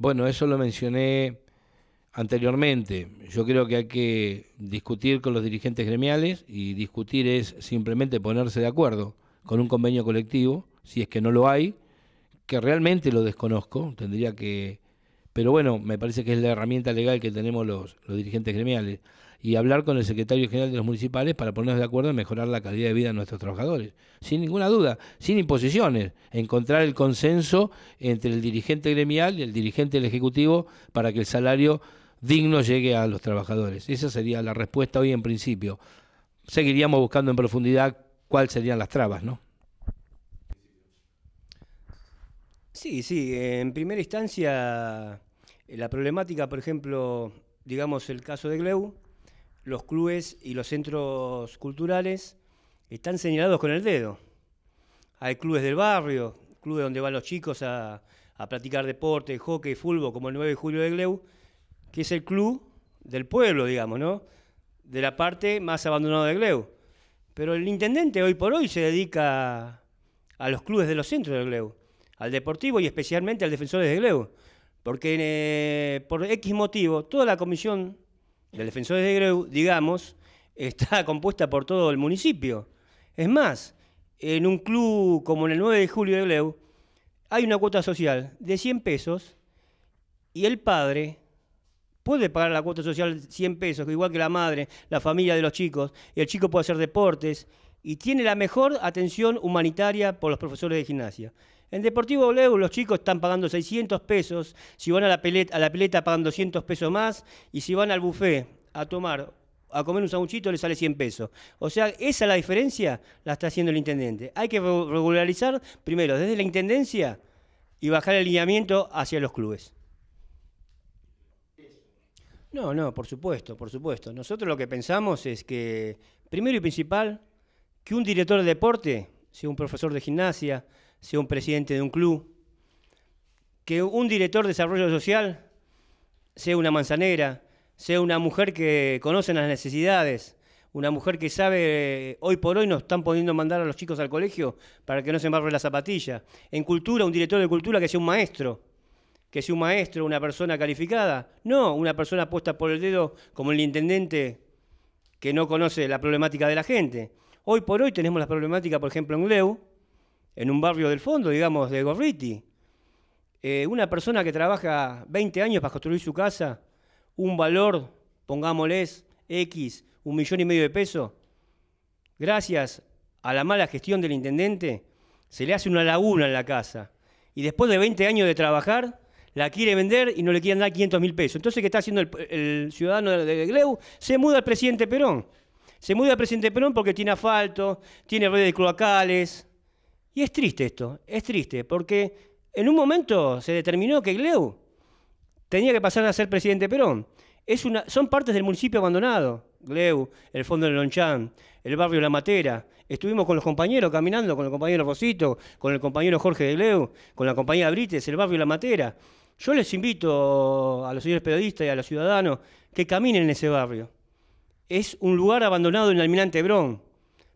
Bueno, eso lo mencioné anteriormente. Yo creo que hay que discutir con los dirigentes gremiales y discutir es simplemente ponerse de acuerdo con un convenio colectivo, si es que no lo hay, que realmente lo desconozco, tendría que pero bueno, me parece que es la herramienta legal que tenemos los, dirigentes gremiales. Y hablar con el secretario general de los municipales para ponernos de acuerdo en mejorar la calidad de vida de nuestros trabajadores. Sin ninguna duda, sin imposiciones. Encontrar el consenso entre el dirigente gremial y el dirigente del Ejecutivo para que el salario digno llegue a los trabajadores. Esa sería la respuesta hoy en principio. Seguiríamos buscando en profundidad cuáles serían las trabas, ¿no? Sí, sí, en primera instancia eh, la problemática, por ejemplo, digamos el caso de Gleu, los clubes y los centros culturales están señalados con el dedo. Hay clubes del barrio, clubes donde van los chicos a, practicar deporte, hockey, fútbol, como el 9 de julio de Gleu, que es el club del pueblo, digamos, ¿no? De la parte más abandonada de Gleu. Pero el intendente hoy por hoy se dedica a los clubes de los centros de Gleu, al deportivo y especialmente al defensor de Gleu. Porque eh, por X motivo, toda la comisión de defensores de Greu, digamos, está compuesta por todo el municipio. Es más, en un club como en el 9 de julio de Greu, hay una cuota social de 100 pesos y el padre puede pagar la cuota social 100 pesos, igual que la madre, la familia de los chicos, y el chico puede hacer deportes y tiene la mejor atención humanitaria por los profesores de gimnasia. En Deportivo Bleu los chicos están pagando 600 pesos, si van a la, peleta, pileta pagan 200 pesos más y si van al buffet a tomar, a comer un sanguchito le sale 100 pesos. O sea, esa es la diferencia, la está haciendo el intendente. Hay que regularizar primero desde la intendencia y bajar el lineamiento hacia los clubes. No, no, por supuesto, por supuesto. Nosotros lo que pensamos es que, primero y principal, que un director de deporte si un profesor de gimnasia, sea un presidente de un club, que un director de desarrollo social sea una manzanera, sea una mujer que conoce las necesidades, una mujer que sabe, hoy por hoy nos están poniendo mandar a los chicos al colegio para que no se embarren la zapatilla. En cultura, un director de cultura que sea un maestro, que sea un maestro, una persona calificada. No, una persona puesta por el dedo como el intendente que no conoce la problemática de la gente. Hoy por hoy tenemos la problemática, por ejemplo, en Gleu, en un barrio del fondo, digamos, de Gorriti. Eh, una persona que trabaja 20 años para construir su casa, un valor, pongámosles, X, un millón y medio de pesos, gracias a la mala gestión del intendente, se le hace una laguna en la casa. Y después de 20 años de trabajar, la quiere vender y no le quieren dar 500 mil pesos. Entonces, ¿qué está haciendo el, el ciudadano de Gleu? Se muda al presidente Perón. Se muda al presidente Perón porque tiene asfalto, tiene redes cloacales, y es triste esto, es triste, porque en un momento se determinó que Gleu tenía que pasar a ser presidente Perón. son partes del municipio abandonado. Gleu, el fondo de Lonchán, el barrio La Matera. Estuvimos con los compañeros caminando, con el compañero Rosito, con el compañero Jorge de Gleu, con la compañía Brites, el barrio La Matera. Yo les invito a los señores periodistas y a los ciudadanos que caminen en ese barrio. Es un lugar abandonado en el Almirante Brón.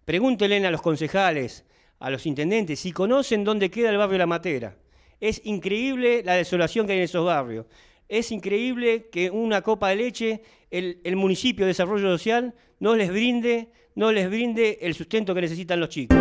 Pregúntenle a los concejales, a los intendentes si conocen dónde queda el barrio La Matera. Es increíble la desolación que hay en esos barrios. Es increíble que una copa de leche el, municipio de desarrollo social no les brinde, no les brinde el sustento que necesitan los chicos.